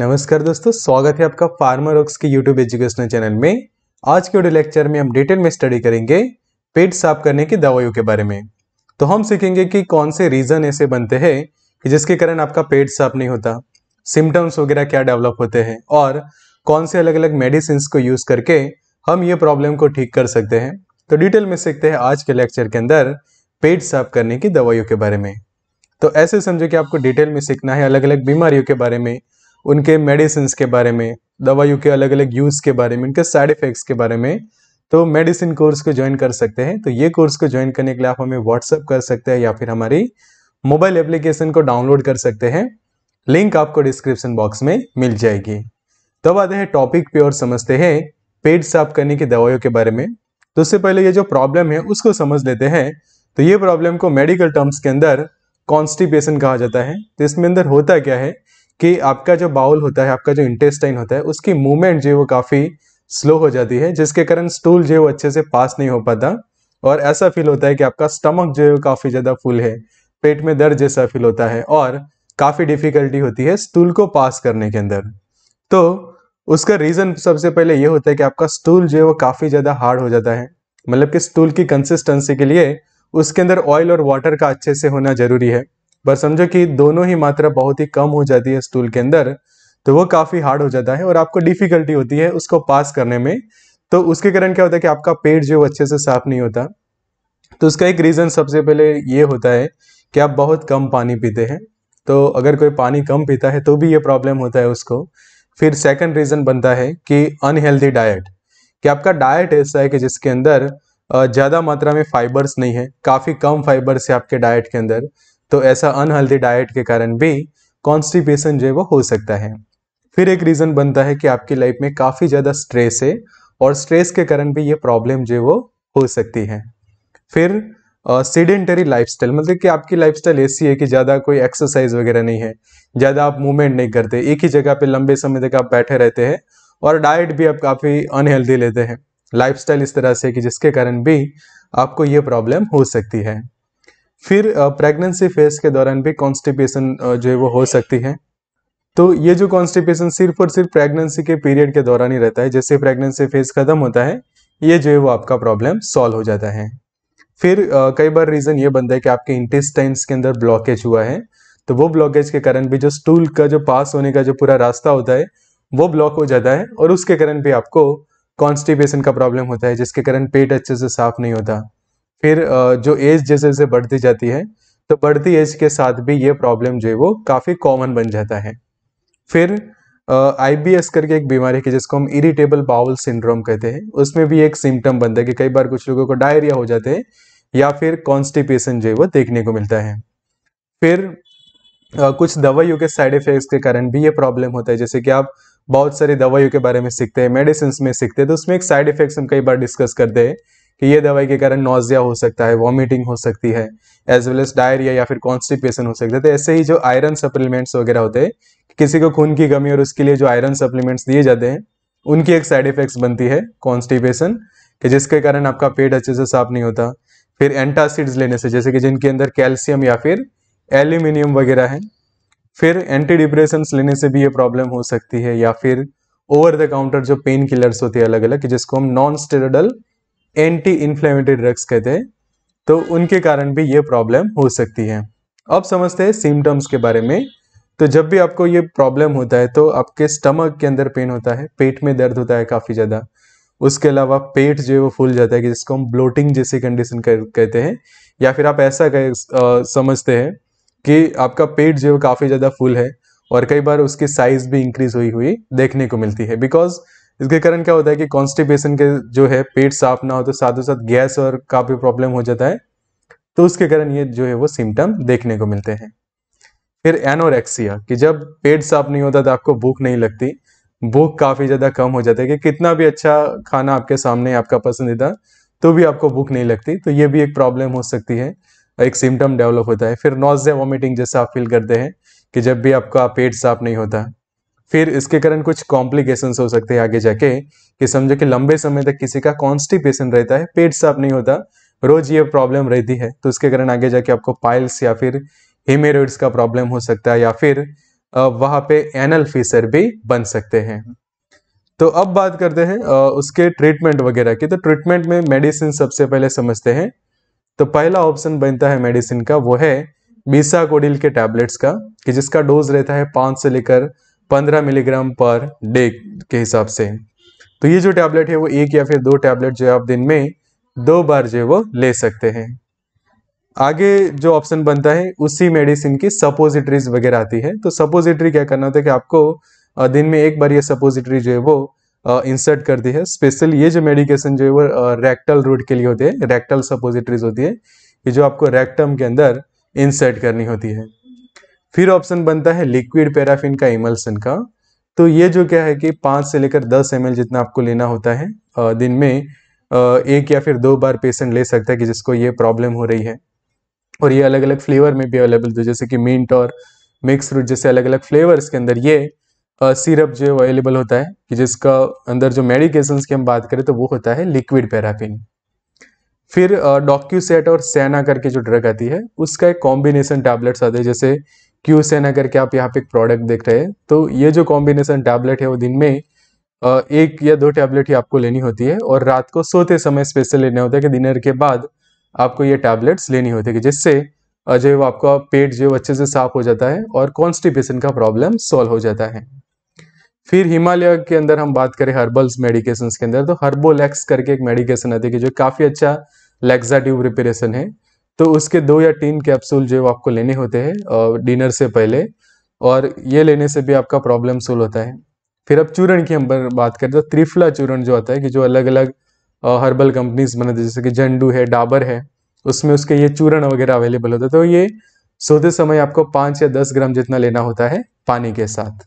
नमस्कार दोस्तों स्वागत है आपका फार्मर ऑक्स के यूट्यूब एजुकेशनल चैनल में आज के वीडियो लेक्चर में हम डिटेल में स्टडी करेंगे पेट साफ करने की दवाइयों के बारे में तो हम सीखेंगे कि कौन से रीज़न ऐसे बनते हैं कि जिसके कारण आपका पेट साफ नहीं होता सिम्टम्स वगैरह क्या डेवलप होते हैं और कौन से अलग अलग मेडिसिन को यूज़ करके हम ये प्रॉब्लम को ठीक कर सकते हैं तो डिटेल में सीखते हैं आज के लेक्चर के अंदर पेट साफ करने की दवाइयों के बारे में तो ऐसे समझो कि आपको डिटेल में सीखना है अलग अलग बीमारियों के बारे में उनके मेडिसिन के बारे में दवाइयों के अलग अलग यूज़ के बारे में उनके साइड इफ़ेक्ट्स के बारे में तो मेडिसिन कोर्स को ज्वाइन कर सकते हैं तो ये कोर्स को ज्वाइन करने के लिए आप हमें व्हाट्सअप कर सकते हैं या फिर हमारी मोबाइल एप्लीकेशन को डाउनलोड कर सकते हैं लिंक आपको डिस्क्रिप्शन बॉक्स में मिल जाएगी तो आते हैं टॉपिक पे और समझते हैं पेट साफ करने की दवाइयों के बारे में तो उससे पहले ये जो प्रॉब्लम है उसको समझ लेते हैं तो ये प्रॉब्लम को मेडिकल टर्म्स के अंदर कॉन्स्टिपेशन कहा जाता है तो इसमें अंदर होता क्या है कि आपका जो बाउल होता है आपका जो इंटेस्टाइन होता है उसकी मूवमेंट जो है वो काफ़ी स्लो हो जाती है जिसके कारण स्टूल जो है वो अच्छे से पास नहीं हो पाता और ऐसा फील होता है कि आपका स्टमक जो है वो काफ़ी ज़्यादा फुल है पेट में दर्द जैसा फील होता है और काफ़ी डिफ़िकल्टी होती है स्टूल को पास करने के अंदर तो उसका रीज़न सबसे पहले ये होता है कि आपका स्टूल जो है वो काफ़ी ज़्यादा हार्ड हो जाता है मतलब कि स्टूल की कंसिस्टेंसी के लिए उसके अंदर ऑयल और वाटर का अच्छे से होना ज़रूरी है पर समझो कि दोनों ही मात्रा बहुत ही कम हो जाती है स्टूल के अंदर तो वो काफ़ी हार्ड हो जाता है और आपको डिफ़िकल्टी होती है उसको पास करने में तो उसके कारण क्या होता है कि आपका पेट जो अच्छे से साफ नहीं होता तो उसका एक रीज़न सबसे पहले ये होता है कि आप बहुत कम पानी पीते हैं तो अगर कोई पानी कम पीता है तो भी ये प्रॉब्लम होता है उसको फिर सेकंड रीज़न बनता है कि अनहेल्दी डाइट कि आपका डाइट ऐसा है कि जिसके अंदर ज़्यादा मात्रा में फाइबर्स नहीं है काफ़ी कम फाइबर्स है आपके डाइट के अंदर तो ऐसा अनहेल्दी डाइट के कारण भी कॉन्स्टिपेशन जो है वो हो सकता है फिर एक रीज़न बनता है कि आपकी लाइफ में काफ़ी ज़्यादा स्ट्रेस है और स्ट्रेस के कारण भी ये प्रॉब्लम जो है वो हो सकती है फिर सीडेंटरी लाइफ स्टाइल मतलब कि आपकी लाइफ स्टाइल ऐसी है कि ज़्यादा कोई एक्सरसाइज वगैरह नहीं है ज़्यादा आप मूवमेंट नहीं करते एक ही जगह पे लंबे समय तक आप बैठे रहते हैं और डाइट भी आप काफ़ी अनहेल्दी लेते हैं लाइफ इस तरह से कि जिसके कारण भी आपको ये प्रॉब्लम हो सकती है फिर प्रेगनेंसी फेज के दौरान भी कॉन्स्टिपेशन जो है वो हो सकती है तो ये जो कॉन्स्टिपेशन सिर्फ और सिर्फ प्रेगनेंसी के पीरियड के दौरान ही रहता है जैसे प्रेगनेंसी फेज खत्म होता है ये जो है वो आपका प्रॉब्लम सॉल्व हो जाता है फिर कई बार रीज़न ये बनता है कि आपके इंटेस्टाइन्स के अंदर ब्लॉकेज हुआ है तो वो ब्लॉकेज के कारण भी जो स्टूल का जो पास होने का जो पूरा रास्ता होता है वो ब्लॉक हो जाता है और उसके कारण भी आपको कॉन्स्टिपेशन का प्रॉब्लम होता है जिसके कारण पेट अच्छे से साफ नहीं होता फिर जो एज जैसे जैसे बढ़ती जाती है तो बढ़ती एज के साथ भी ये प्रॉब्लम जो है वो काफ़ी कॉमन बन जाता है फिर आई बी एस करके एक बीमारी है जिसको हम इरिटेबल बाउल सिंड्रोम कहते हैं उसमें भी एक सिम्टम बनता है कि कई बार कुछ लोगों को डायरिया हो जाते हैं या फिर कॉन्स्टिपेशन जो है वो देखने को मिलता है फिर कुछ दवाइयों के साइड इफेक्ट्स के कारण भी ये प्रॉब्लम होता है जैसे कि आप बहुत सारी दवाइयों के बारे में सीखते हैं मेडिसिन में सीखते हैं तो उसमें एक साइड इफेक्ट्स हम कई बार डिस्कस करते हैं कि ये दवाई के कारण नोजिया हो सकता है वॉमिटिंग हो सकती है एज वेल एज डायरिया या फिर कॉन्स्टिपेशन हो सकता है तो ऐसे ही जो आयरन सप्लीमेंट्स वगैरह होते हैं किसी को खून की कमी और उसके लिए जो आयरन सप्लीमेंट्स दिए जाते हैं उनकी एक साइड इफेक्ट्स बनती है कॉन्स्टिपेशन कि जिसके कारण आपका पेट अच्छे से साफ नहीं होता फिर एंटासिड्स लेने से जैसे कि जिनके अंदर कैल्शियम या फिर एल्यूमिनियम वगैरह है फिर एंटी डिप्रेशन लेने से भी ये प्रॉब्लम हो सकती है या फिर ओवर द काउंटर जो पेन किलर्स होती है अलग अलग जिसको हम non steroidal anti inflammatory drugs कहते हैं तो उनके कारण भी ये प्रॉब्लम हो सकती है अब समझते हैं सिम्टम्स के बारे में तो जब भी आपको ये प्रॉब्लम होता है तो आपके स्टमक के अंदर पेन होता है पेट में दर्द होता है काफ़ी ज़्यादा उसके अलावा पेट जो है वो फूल जाता है कि जिसको हम ब्लोटिंग जैसी कंडीशन कहते हैं या फिर आप ऐसा कह, आ, समझते हैं कि आपका पेट जो है काफ़ी ज़्यादा फुल है और कई बार उसकी साइज भी इंक्रीज हुई हुई देखने को मिलती है बिकॉज इसके कारण क्या होता है कि कॉन्स्टिपेशन के जो है पेट साफ ना हो तो साथ साथ गैस और काफी प्रॉब्लम हो जाता है तो उसके कारण ये जो है वो सिम्टम देखने को मिलते हैं फिर एनोरेक्सिया कि जब पेट साफ नहीं होता तो आपको भूख नहीं लगती भूख काफ़ी ज़्यादा कम हो जाता है कि कितना भी अच्छा खाना आपके सामने आपका पसंदीदा तो भी आपको भूख नहीं लगती तो ये भी एक प्रॉब्लम हो सकती है एक सिम्टम डेवलप होता है फिर नॉजिया वॉमिटिंग जैसा आप फील करते हैं कि जब भी आपका पेट साफ नहीं होता फिर इसके कारण कुछ कॉम्प्लिकेशंस हो सकते हैं आगे जाके कि समझो कि लंबे समय तक किसी का कॉन्स्टिपेशन रहता है पेट साफ नहीं होता रोज ये प्रॉब्लम रहती है तो उसके कारण आगे जाके आपको पाइल्स या फिर हेमेरोइड्स का प्रॉब्लम हो सकता है या फिर वहां पे एनल फीसर भी बन सकते हैं तो अब बात करते हैं उसके ट्रीटमेंट वगैरह की तो ट्रीटमेंट में मेडिसिन सबसे पहले समझते हैं तो पहला ऑप्शन बनता है मेडिसिन का वो है बीसा कोडिल के टैबलेट्स का कि जिसका डोज रहता है पांच से लेकर 15 मिलीग्राम पर डे के हिसाब से तो ये जो टैबलेट है वो एक या फिर दो टैबलेट जो है आप दिन में दो बार जो है वो ले सकते हैं आगे जो ऑप्शन बनता है उसी मेडिसिन की सपोजिटरीज वगैरह आती है तो सपोजिटरी क्या करना होता है कि आपको दिन में एक बार ये सपोजिटरी जो है वो इंसर्ट करती है स्पेशल ये जो मेडिकेशन जो है वो रेक्टल रूट के लिए होते हैं रेक्टल सपोजिटरीज होती है कि जो आपको रेक्टम के अंदर इंसर्ट करनी होती है फिर ऑप्शन बनता है लिक्विड पैराफिन का इमल्सन का तो ये जो क्या है कि पाँच से लेकर दस एम जितना आपको लेना होता है दिन में एक या फिर दो बार पेशेंट ले सकता है कि जिसको ये प्रॉब्लम हो रही है और ये अलग अलग फ्लेवर में भी अवेलेबल थे तो जैसे कि मिंट और मिक्स फ्रूट जैसे अलग अलग फ्लेवर्स के अंदर ये सिरप जो अवेलेबल होता है कि जिसका अंदर जो मेडिकेशंस की हम बात करें तो वो होता है लिक्विड पैराफिन फिर डॉक्यूसेट और सैना करके जो ड्रग आती है उसका एक कॉम्बिनेशन टैबलेट्स आते हैं जैसे क्यू से ना करके आप यहाँ पे एक प्रोडक्ट देख रहे हैं तो ये जो कॉम्बिनेशन टैबलेट है वो दिन में एक या दो टैबलेट ही आपको लेनी होती है और रात को सोते समय स्पेशल लेना होता है कि डिनर के बाद आपको ये टैबलेट्स लेनी होती है जिससे जो है आपका पेट जो अच्छे से साफ हो जाता है और कॉन्स्टिपेशन का प्रॉब्लम सॉल्व हो जाता है फिर हिमालय के अंदर हम बात करें हर्बल्स मेडिकेशन के अंदर तो हर्बोलैक्स करके एक मेडिकेशन आती है कि जो काफ़ी अच्छा लेग्जाटिव प्रिपेरेशन है तो उसके दो या तीन कैप्सूल जो आपको लेने होते हैं डिनर से पहले और ये लेने से भी आपका प्रॉब्लम सोल्व होता है फिर अब चूर्ण की हम बात करें तो त्रिफला चूर्ण जो आता है कि जो अलग अलग हर्बल कंपनीज बनाते हैं जैसे कि झंडू है डाबर है उसमें उसके ये चूर्ण वगैरह अवेलेबल होता है तो ये सोते समय आपको पाँच या दस ग्राम जितना लेना होता है पानी के साथ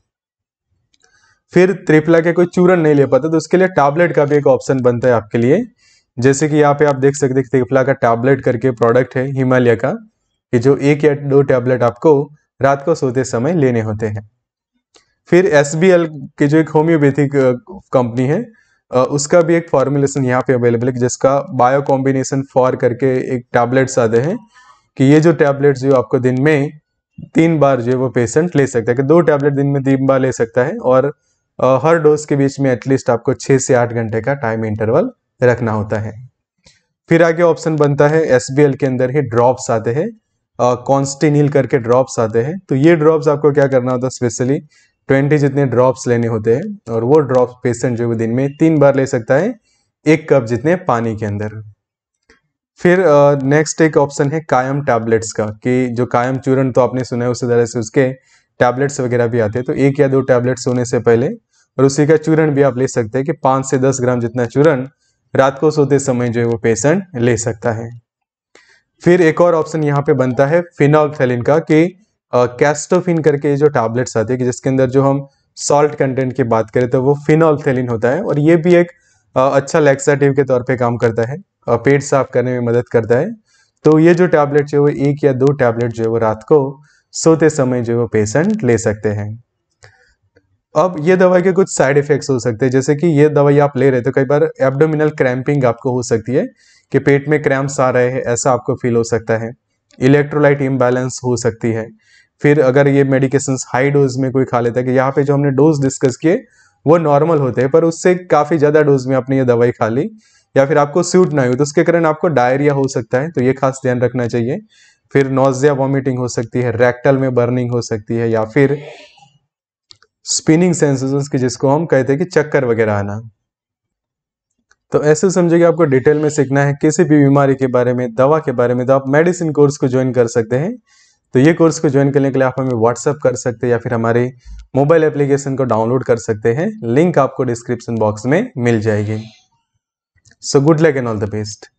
फिर त्रिफला के कोई चूर्ण नहीं ले पाता तो उसके लिए टैबलेट का भी एक ऑप्शन बनता है आपके लिए जैसे कि यहाँ पे आप देख सकते त्रिफला का टैबलेट करके प्रोडक्ट है हिमालय का कि जो एक या दो टैबलेट आपको रात को सोते समय लेने होते हैं फिर एस के जो एक होम्योपैथिक कंपनी uh, है uh, उसका भी एक फॉर्मुलेशन यहाँ पे अवेलेबल है जिसका बायो कॉम्बिनेशन फॉर करके एक टैबलेट्स आते हैं कि ये जो टैबलेट जो आपको दिन में तीन बार जो है वो पेशेंट ले सकता है कि दो टैबलेट दिन में तीन बार ले सकता है और uh, हर डोज के बीच में एटलीस्ट आपको छः से आठ घंटे का टाइम इंटरवल रखना होता है फिर आगे ऑप्शन बनता है एस के अंदर ही ड्रॉप्स आते हैं कॉन्स्टिनिल करके ड्रॉप्स आते हैं तो ये ड्रॉप्स आपको क्या करना होता है स्पेशली ट्वेंटी जितने ड्रॉप्स लेने होते हैं और वो ड्रॉप्स पेशेंट जो दिन में तीन बार ले सकता है एक कप जितने पानी के अंदर फिर नेक्स्ट एक ऑप्शन है कायम टैबलेट्स का कि जो कायम चूरण तो आपने सुना है उसी तरह से उसके टैबलेट्स वगैरह भी आते हैं तो एक या दो टैबलेट्स होने से पहले और उसी का चूरण भी आप ले सकते हैं कि पाँच से दस ग्राम जितना चूरण रात को सोते समय जो है वो पेशेंट ले सकता है फिर एक और ऑप्शन यहाँ पे बनता है फिनॉल्फेलिन का कि कैस्टोफिन करके जो टैबलेट्स आते हैं कि जिसके अंदर जो हम सॉल्ट कंटेंट की बात करें तो वो फिनॉल्फेलिन होता है और ये भी एक आ, अच्छा लैक्साटिव के तौर पे काम करता है आ, पेट साफ करने में मदद करता है तो ये जो टैबलेट जो है वो एक या दो टैबलेट जो है वो रात को सोते समय जो है वो पेशेंट ले सकते हैं अब ये दवाई के कुछ साइड इफेक्ट्स हो सकते हैं जैसे कि ये दवाई आप ले रहे तो कई बार एब्डोमिनल क्रैम्पिंग आपको हो सकती है कि पेट में क्रैम्प्स आ रहे हैं ऐसा आपको फील हो सकता है इलेक्ट्रोलाइट इम्बैलेंस हो सकती है फिर अगर ये मेडिकेशन हाई डोज में कोई खा लेता है कि यहाँ पे जो हमने डोज डिस्कस किए वो नॉर्मल होते हैं पर उससे काफ़ी ज़्यादा डोज में आपने ये दवाई खा ली या फिर आपको सूट ना हो तो उसके कारण आपको डायरिया हो सकता है तो ये खास ध्यान रखना चाहिए फिर नोजिया वॉमिटिंग हो सकती है रेक्टल में बर्निंग हो सकती है या फिर स्पिनिंग सेंसेशंस की जिसको हम कहते हैं कि चक्कर वगैरह आना तो ऐसे समझे कि आपको डिटेल में सीखना है किसी भी बीमारी के बारे में दवा के बारे में तो आप मेडिसिन कोर्स को ज्वाइन कर सकते हैं तो ये कोर्स को ज्वाइन करने के लिए आप हमें व्हाट्सअप कर सकते हैं या फिर हमारे मोबाइल एप्लीकेशन को डाउनलोड कर सकते हैं लिंक आपको डिस्क्रिप्शन बॉक्स में मिल जाएगी so good luck and all the best